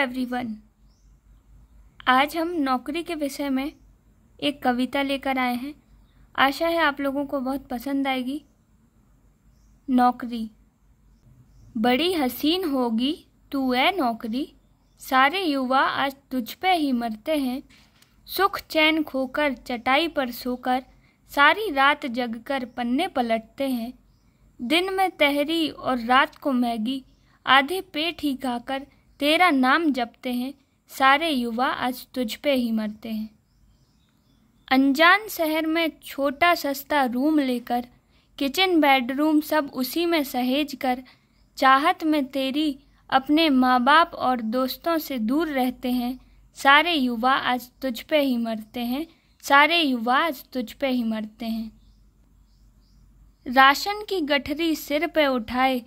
everyone आज हम नौकरी के विषय में एक कविता लेकर आए हैं आशा है आप लोगों को बहुत पसंद आएगी नौकरी बड़ी हसीन होगी तू ए नौकरी सारे युवा आज तुझ पे ही मरते हैं सुख चैन खोकर चटाई पर सोकर सारी रात जगकर पन्ने पलटते हैं दिन में तहरी और रात को मैगी आधे पेट ही खाकर तेरा नाम जपते हैं सारे युवा आज तुझ पे ही मरते हैं अनजान शहर में छोटा सस्ता रूम लेकर किचन बेडरूम सब उसी में सहेज कर चाहत में तेरी अपने माँ बाप और दोस्तों से दूर रहते हैं सारे युवा आज तुझ पे ही मरते हैं सारे युवा आज तुझ पे ही मरते हैं राशन की गठरी सिर पे उठाए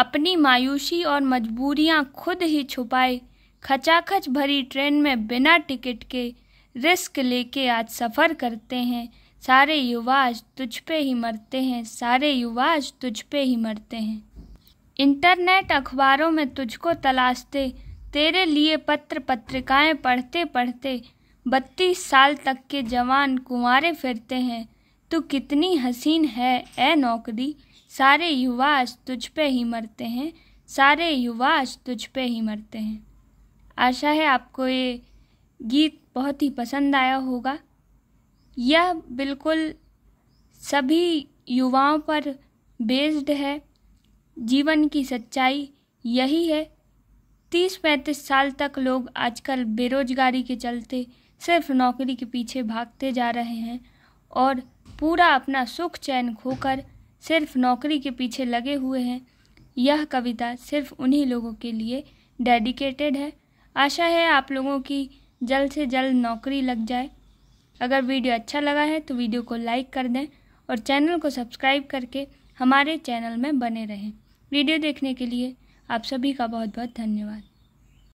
अपनी मायूसी और मजबूरियां खुद ही छुपाए खचाखच भरी ट्रेन में बिना टिकट के रिस्क लेके आज सफ़र करते हैं सारे युवाज तुझ पे ही मरते हैं सारे युवाज तुझ पे ही मरते हैं इंटरनेट अखबारों में तुझको तलाशते तेरे लिए पत्र पत्रिकाएं पढ़ते पढ़ते बत्तीस साल तक के जवान कुंवारे फिरते हैं तो कितनी हसीन है ए नौकरी सारे युवा आज तुझ पे ही मरते हैं सारे युवा आज तुझ पे ही मरते हैं आशा है आपको ये गीत बहुत ही पसंद आया होगा यह बिल्कुल सभी युवाओं पर बेस्ड है जीवन की सच्चाई यही है तीस पैंतीस साल तक लोग आजकल बेरोजगारी के चलते सिर्फ नौकरी के पीछे भागते जा रहे हैं और पूरा अपना सुख चैन खोकर सिर्फ नौकरी के पीछे लगे हुए हैं यह कविता सिर्फ उन्हीं लोगों के लिए डेडिकेटेड है आशा है आप लोगों की जल्द से जल्द नौकरी लग जाए अगर वीडियो अच्छा लगा है तो वीडियो को लाइक कर दें और चैनल को सब्सक्राइब करके हमारे चैनल में बने रहें वीडियो देखने के लिए आप सभी का बहुत बहुत धन्यवाद